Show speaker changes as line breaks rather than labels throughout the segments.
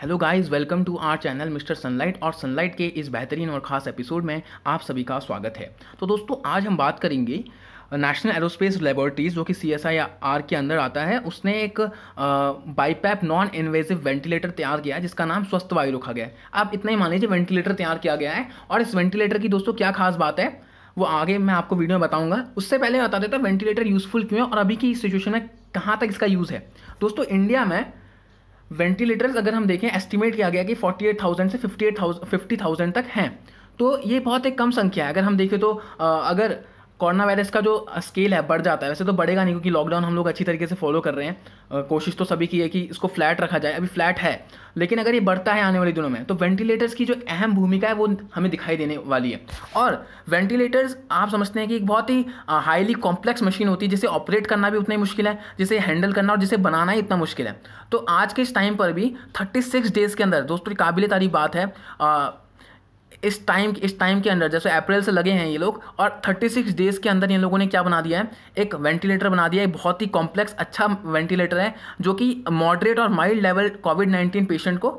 Hello guys welcome to our channel mister Sunlight और Sunlight के इस बेहतरीन और ख़ास एपिसोड में आप सभी का स्वागत है तो दोस्तों आज हम बात करेंगे नेशनल एरोस्पेस लेबोरेटरीज़ जो कि सी एस आई आर के अंदर आता है उसने एक बाईपैप नॉन इन्वेजिव वेंटिलेटर तैयार किया है जिसका नाम स्वस्थ वायु रखा गया है आप इतना ही मान लीजिए वेंटिलेटर तैयार किया गया है और इस वेंटिलेटर की दोस्तों क्या खास बात है वो आगे मैं आपको वीडियो में बताऊंगा उससे पहले बता देता वेंटिलेटर यूज़फुल क्यों है और अभी की सिचुएशन में कहाँ तक इसका यूज़ है दोस्तों इंडिया में वेंटिलेटर्स अगर हम देखें एस्टिमेट किया गया कि 48,000 से 58,000 50,000 तक हैं तो ये बहुत एक कम संख्या है अगर हम देखें तो अगर कोरोना वायरस का जो स्केल है बढ़ जाता है वैसे तो बढ़ेगा नहीं क्योंकि लॉकडाउन हम लोग अच्छी तरीके से फॉलो कर रहे हैं कोशिश तो सभी की है कि इसको फ्लैट रखा जाए अभी फ्लैट है लेकिन अगर ये बढ़ता है आने वाले दिनों में तो वेंटिलेटर्स की जो अहम भूमिका है वो हमें दिखाई देने वाली है और वेंटिलेटर्स आप समझते हैं कि एक बहुत ही हाईली कॉम्प्लेक्स मशीन होती है जिसे ऑपरेट करना भी उतना ही मुश्किल है जिसे हैंडल करना और जिसे बनाना ही इतना मुश्किल है तो आज के इस टाइम पर भी थर्टी सिक्स डेज़ के अंदर दोस्तों काबिल तारीफ बात है इस टाइम इस टाइम के अंदर जैसे अप्रैल से लगे हैं ये लोग और 36 डेज़ के अंदर इन लोगों ने क्या बना दिया है एक वेंटिलेटर बना दिया है बहुत ही कॉम्प्लेक्स अच्छा वेंटिलेटर है जो कि मॉडरेट और mild level covid nineteen patient को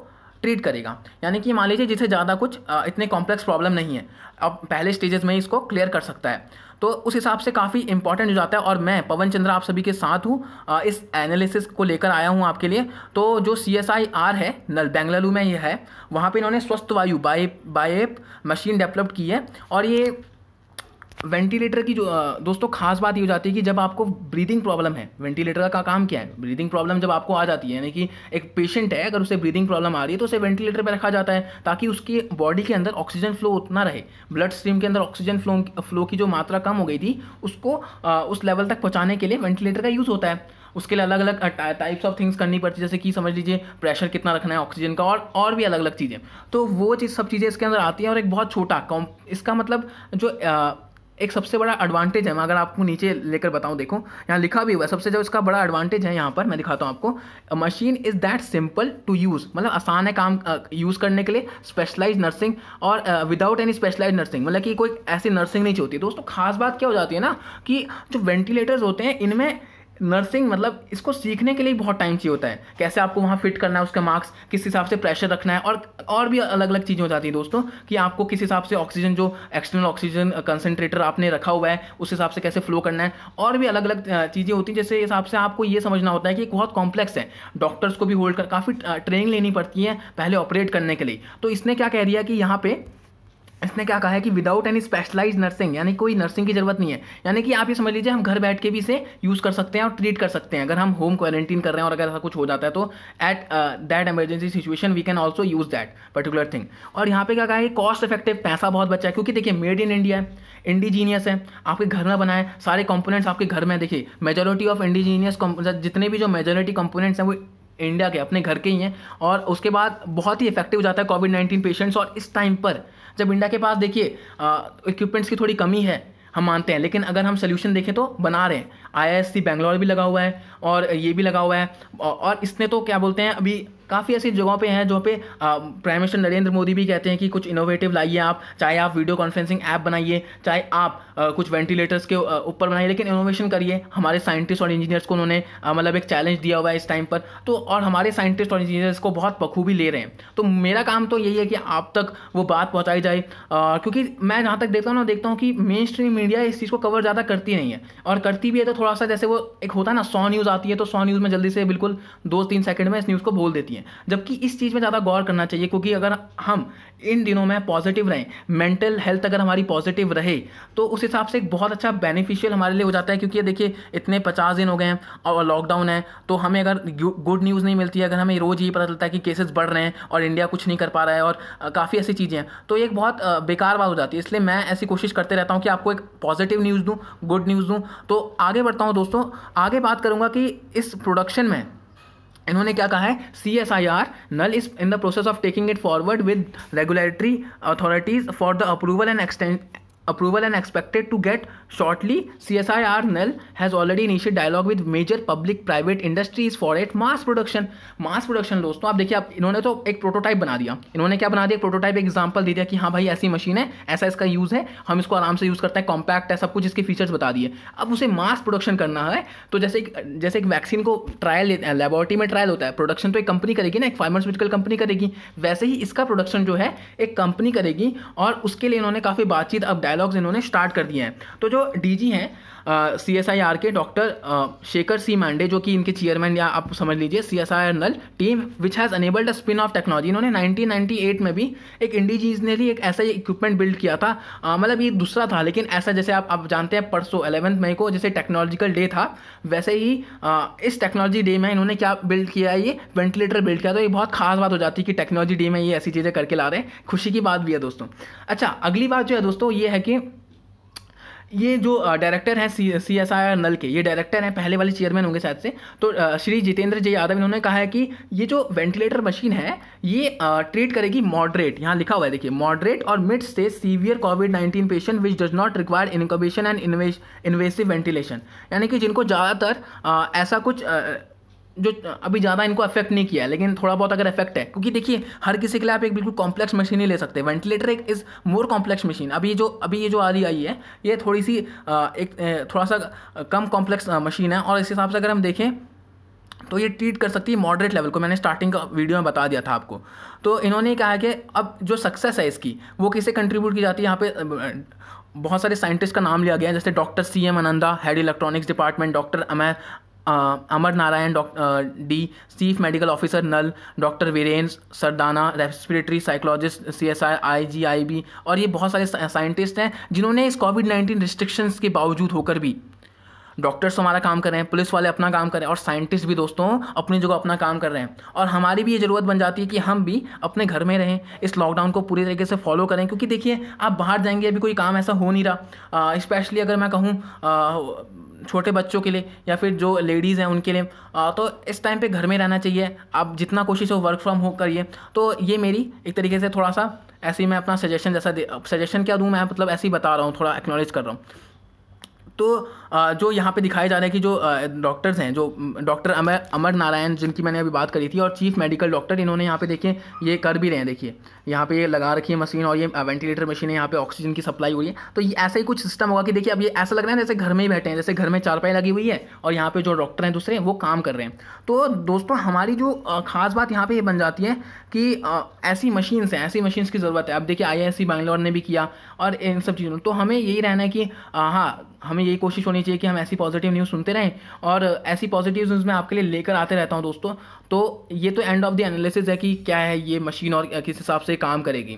ट्रीट करेगा यानी कि मान लीजिए जिसे ज़्यादा कुछ इतने कॉम्प्लेक्स प्रॉब्लम नहीं है अब पहले स्टेजेस में इसको क्लियर कर सकता है तो उस हिसाब से काफ़ी इंपॉर्टेंट हो जाता है और मैं पवन चंद्र आप सभी के साथ हूँ इस एनालिसिस को लेकर आया हूँ आपके लिए तो जो सी एस आई आर है नल बेंगलुरु में यह है वहाँ पे इन्होंने स्वस्थ वायु बाय बाय मशीन डेवलप की है और ये वेंटिलेटर की जो दोस्तों खास बात ये हो जाती है कि जब आपको ब्रीदिंग प्रॉब्लम है वेंटिलेटर का काम क्या है ब्रीदिंग प्रॉब्लम जब आपको आ जाती है यानी कि एक पेशेंट है अगर उसे ब्रीदिंग प्रॉब्लम आ रही है तो उसे वेंटिलेटर पर रखा जाता है ताकि उसकी बॉडी के अंदर ऑक्सीजन फ्लो उतना रहे ब्लड स्ट्रीम के अंदर ऑक्सीजन फ्लो फ्लो की जो मात्रा कम हो गई थी उसको आ, उस लेवल तक पहुँचाने के लिए वेंटिलेटर का यूज़ होता है उसके लिए अलग अलग टाइप्स ऑफ थिंग्स करनी पड़ती है जैसे कि समझ लीजिए प्रेशर कितना रखना है ऑक्सीजन का और और भी अलग अलग चीज़ें तो वो चीज़ सब चीज़ें इसके अंदर आती हैं और एक बहुत छोटा कॉम इसका मतलब जो एक सबसे बड़ा एडवांटेज है मैं अगर आपको नीचे लेकर बताऊँ देखो यहाँ लिखा भी हुआ है सबसे जो इसका बड़ा एडवांटेज है यहाँ पर मैं दिखाता हूँ आपको machine is that simple to use मतलब आसान है काम यूज़ करने के लिए स्पेशलाइज नर्सिंग और विदाउट एनी स्पेशलाइज नर्सिंग मतलब कि कोई ऐसी नर्सिंग नहीं होती दोस्तों खास बात क्या हो जाती है ना कि जो वेंटिलेटर्स होते हैं इनमें नर्सिंग मतलब इसको सीखने के लिए बहुत टाइम चाहिए होता है कैसे आपको वहाँ फिट करना है उसका मार्क्स किस हिसाब से प्रेशर रखना है और और भी अलग अलग चीज़ें हो जाती है दोस्तों कि आपको किस हिसाब से ऑक्सीजन जो एक्सटर्नल ऑक्सीजन कंसनट्रेटर आपने रखा हुआ है उस हिसाब से कैसे फ्लो करना है और भी अलग अलग चीज़ें होती हैं जैसे हिसाब से आपको ये समझना होता है कि बहुत कॉम्प्लेक्स है डॉक्टर्स को भी होल्ड कर काफ़ी ट्रेनिंग लेनी पड़ती है पहले ऑपरेट करने के लिए तो इसने क्या कह दिया कि यहाँ पर इसने क्या कहा है कि विदाउट एनी स्पेशलाइज नर्सिंग यानी कोई नर्सिंग की जरूरत नहीं है यानी कि आप ये समझ लीजिए हम घर बैठ के भी इसे यूज़ कर सकते हैं और ट्रीट कर सकते हैं अगर हम होम क्वारंटीन कर रहे हैं और अगर ऐसा कुछ हो जाता है तो at that emergency situation we can also use that particular thing और यहाँ पे क्या कहा है कॉस्ट इफेक्टिव पैसा बहुत बचा है क्योंकि देखिए मेड इन इंडिया है इंडिजीनियस है आपके घर में बनाए सारे कंपोनेंट्स आपके घर में देखिए मेजोरिटी ऑफ इंडिजीनियस जितने भी जो मेजोरिटी कंपोनेंट्स हैं वो इंडिया के अपने घर के ही हैं और उसके बाद बहुत ही इफेक्टिव हो जाता है कोविड नाइन्टीन पेशेंट्स और इस टाइम पर जब इंडिया के पास देखिए इक्विपमेंट्स की थोड़ी कमी है हम मानते हैं लेकिन अगर हम सोल्यूशन देखें तो बना रहे हैं आई आई एस सी बैंगलोर भी लगा हुआ है और ये भी लगा हुआ है और इसने तो क्या बोलते हैं अभी काफ़ी ऐसी जगहों पे हैं जो पे प्राइम मिनिस्टर नरेंद्र मोदी भी कहते हैं कि कुछ इनोवेटिव लाइए आप चाहे आप वीडियो कॉन्फ्रेंसिंग ऐप बनाइए चाहे आप आ, कुछ वेंटिलेटर्स के ऊपर बनाइए लेकिन इनोवेशन करिए हमारे साइंटिस्ट और इंजीनियर्स को उन्होंने मतलब एक चैलेंज दिया हुआ है इस टाइम पर तो और हमारे साइंटिस्ट और इंजीनियर्स को बहुत बखूबी ले रहे हैं तो मेरा काम तो यही है कि आप तक वो बात पहुँचाई जाए क्योंकि मैं जहाँ तक देखता हूँ ना देखता हूँ कि मेन स्ट्रीम मीडिया इस चीज़ को कवर ज़्यादा करती नहीं है और करती भी है तो थोड़ा सा जैसे वो एक होता है ना सौ न्यूज़ आती है तो सौ न्यूज़ में जल्दी से बिल्कुल दो तीन सेकंड में इस न्यूज़ को बोल देती है चाहिए जबकि इस चीज़ में ज़्यादा गौर करना चाहिए क्योंकि अगर हम इन दिनों में पॉजिटिव रहें मेंटल हेल्थ अगर हमारी पॉजिटिव रहे तो उस हिसाब से एक बहुत अच्छा बेनिफिशियल हमारे लिए हो जाता है क्योंकि देखिए इतने पचास दिन हो गए हैं और लॉकडाउन है तो हमें अगर गुड न्यूज़ नहीं मिलती है अगर हमें रोज़ ये पता चलता है कि केसेस बढ़ रहे हैं और इंडिया कुछ नहीं कर पा रहा है और काफ़ी ऐसी चीज़ें हैं तो एक बहुत बेकार बात हो जाती है इसलिए मैं ऐसी कोशिश करते रहता हूँ कि आपको एक पॉजिटिव न्यूज़ दूँ गुड न्यूज़ दूँ तो आगे बढ़ता हूँ दोस्तों आगे बात करूँगा कि इस प्रोडक्शन में इन्होंने क्या कहा है C S I R NAL is in the process of taking it forward with regulatory authorities for the approval and approval and expected to get shortly, CSIR NEL has already initiated dialogue with major public private industries for it mass production. Mass production दोस्तों आप देखिए आप इन्होंने तो एक prototype बना दिया इन्होंने क्या बना दिया प्रोटोटाइप एग्जाम्पल दे दिया कि हाँ भाई ऐसी मशीन है ऐसा इसका यूज़ है हम इसको आराम से यूज़ करते हैं कॉम्पैक्ट है सब कुछ इसके फीचर्स बता दिए अब उसे मास प्रोडक्शन करना है तो जैसे एक, जैसे एक वैक्सीन को ट्रायल लेबोरेटरी में ट्रायल होता है प्रोडक्शन तो एक कंपनी करेगी ना एक फार्मास्यूटिकल कंपनी करेगी वैसे ही इसका प्रोडक्शन जो है एक कंपनी करेगी और उसके लिए इन्होंने काफ़ी बातचीत अब डायलॉग डायलॉग्स इन्होंने स्टार्ट कर दिए हैं तो जो डीजी हैं सी एस आई आर के डॉक्टर शेखर सी मांडे जो कि इनके चेयरमैन या आप समझ लीजिए C S I R NAL team which has enabled a spin off technology इन्होंने 1998 में भी एक इंडीजीज ने भी एक ऐसा इक्विपमेंट बिल्ड किया था मतलब ये दूसरा था लेकिन ऐसा जैसे आप आप जानते हैं परसों अलेवंथ मई को जैसे टेक्नोलॉजिकल डे था वैसे ही आ, इस टेक्नोलॉजी डे में इन्होंने क्या बिल्ड किया है ये वेंटिलेटर बिल्ड किया तो ये बहुत खास बात हो जाती है कि टेक्नोलॉजी डे में ये ऐसी चीज़ें करके ला रहे हैं खुशी की बात भी है दोस्तों अच्छा अगली बात जो है दोस्तों ये है कि कि ये जो डायरेक्टर हैं सी सी एस आई आर नल के ये डायरेक्टर हैं पहले वाले चेयरमैन होंगे शायद से तो श्री जितेंद्र जी यादव इन्होंने कहा है कि ये जो वेंटिलेटर मशीन है ये ट्रीट करेगी मॉडरेट यहाँ लिखा हुआ है देखिए मॉडरेट और मिड से severe covid nineteen patient which does not require intubation and invasive ventilation यानी कि जिनको ज़्यादातर ऐसा कुछ आ, जो अभी ज़्यादा इनको अफेक्ट नहीं किया है लेकिन थोड़ा बहुत अगर इफेक्ट है क्योंकि देखिए हर किसी के लिए आप एक बिल्कुल कॉम्प्लेक्स मशीन ही ले सकते हैं वेंटिलेटर एक इज़ मोर कॉम्प्लेक्स मशीन अभी ये जो अभी ये जो आ रही आई है ये थोड़ी सी एक थोड़ा सा कम कॉम्प्लेक्स मशीन है और इस हिसाब से अगर हम देखें तो ये ट्रीट कर सकती है मॉडरेट लेवल को मैंने स्टार्टिंग का वीडियो में बता दिया था आपको तो इन्होंने कहा कि अब जो सक्सेस है इसकी वो किसे कंट्रीब्यूट की जाती है यहाँ पे बहुत सारे साइंटिस्ट का नाम लिया गया है जैसे doctor C M Ananda head electronics department doctor Amay Amar Narayan the chief medical officer NAL doctor Virendra Sardana respiratory psychologist C S I I G I B और ये बहुत सारे साइंटिस्ट हैं जिन्होंने इस कोविड नाइन्टीन रिस्ट्रिक्शंस के बावजूद होकर भी डॉक्टर्स हमारा काम कर रहे हैं पुलिस वाले अपना काम कर रहे हैं और साइंटिस्ट भी दोस्तों अपनी जगह अपना काम कर रहे हैं और हमारी भी ये ज़रूरत बन जाती है कि हम भी अपने घर में रहें इस लॉकडाउन को पूरी तरीके से फॉलो करें क्योंकि देखिए आप बाहर जाएंगे अभी कोई काम ऐसा हो नहीं रहा स्पेशली अगर मैं कहूँ छोटे बच्चों के लिए या फिर जो लेडीज़ हैं उनके लिए तो इस टाइम पे घर में रहना चाहिए आप जितना कोशिश हो वर्क फ्रॉम होम करिए तो ये मेरी एक तरीके से थोड़ा सा ऐसे ही मैं अपना सजेशन जैसा सजेशन क्या दूँ मैं मतलब ऐसे ही बता रहा हूँ थोड़ा एक्नॉलेज कर रहा हूँ तो जो यहाँ पे दिखाया जा रहा है कि जो डॉक्टर्स हैं जो डॉक्टर अमर अमर नारायण जिनकी मैंने अभी बात करी थी और चीफ मेडिकल डॉक्टर इन्होंने यहाँ पे देखिए ये कर भी रहे हैं देखिए यहाँ पे ये लगा रखी है मशीन और ये वेंटिलेटर मशीन है यहाँ पे ऑक्सीजन की सप्लाई हुई है तो ये ऐसा ही कुछ सिस्टम होगा कि देखिए अब ये ऐसा लग रहा है जैसे घर में ही बैठे हैं जैसे घर में चारपाई लगी हुई है और यहाँ पर जो डॉक्टर हैं दूसरे वो काम कर रहे हैं तो दोस्तों हमारी जो खास बात यहाँ पर ये बन जाती है कि ऐसी मशीन्स हैं ऐसी मशीन्स की ज़रूरत है अब देखिए आई बैंगलोर ने भी किया और इन सब चीज़ों तो हमें यही रहना है कि हाँ हमें यही कोशिश होनी चाहिए कि हम ऐसी पॉजिटिव न्यूज़ सुनते रहें और ऐसी पॉजिटिव न्यूज़ मैं आपके लिए लेकर आते रहता हूँ दोस्तों तो ये तो एंड ऑफ द एनालिसिस है कि क्या है ये मशीन और किस हिसाब से काम करेगी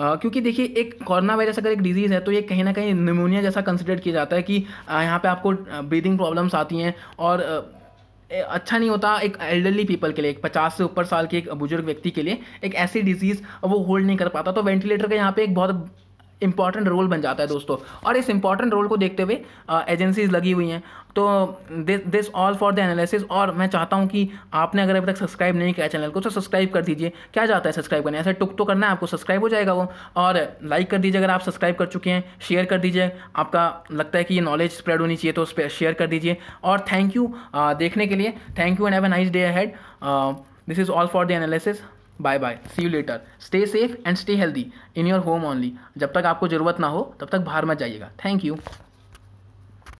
Uh, क्योंकि देखिए एक कोरोना वायरस अगर एक डिजीज़ है तो ये कहीं ना कहीं निमोनिया जैसा कंसिडर किया जाता है कि यहाँ पे आपको ब्रीदिंग प्रॉब्लम्स आती हैं और अच्छा नहीं होता एक एल्डरली पीपल के लिए एक पचास से ऊपर साल के एक बुजुर्ग व्यक्ति के लिए एक ऐसी डिजीज़ वो होल्ड नहीं कर पाता तो वेंटिलेटर का यहाँ पे एक बहुत इंपॉर्टेंट रोल बन जाता है दोस्तों और इस इंपॉर्टेंट रोल को देखते हुए एजेंसीज लगी हुई हैं तो this all for the analysis और मैं चाहता हूँ कि आपने अगर अभी तक सब्सक्राइब नहीं किया चैनल को तो सब्सक्राइब कर दीजिए क्या जाता है सब्सक्राइब करने ऐसे टुक तो करना है आपको सब्सक्राइब हो जाएगा वो और लाइक कर दीजिए अगर आप सब्सक्राइब कर चुके हैं शेयर कर दीजिए आपका लगता है कि ये नॉलेज स्प्रेड होनी चाहिए तो उस पर शेयर कर दीजिए और थैंक यू देखने के लिए thank you and have a nice day had this is all for the analysis bye bye see you later stay safe and stay healthy in your home only जब तक आपको ज़रूरत ना हो तब तक बाहर मत जाइएगा थैंक यू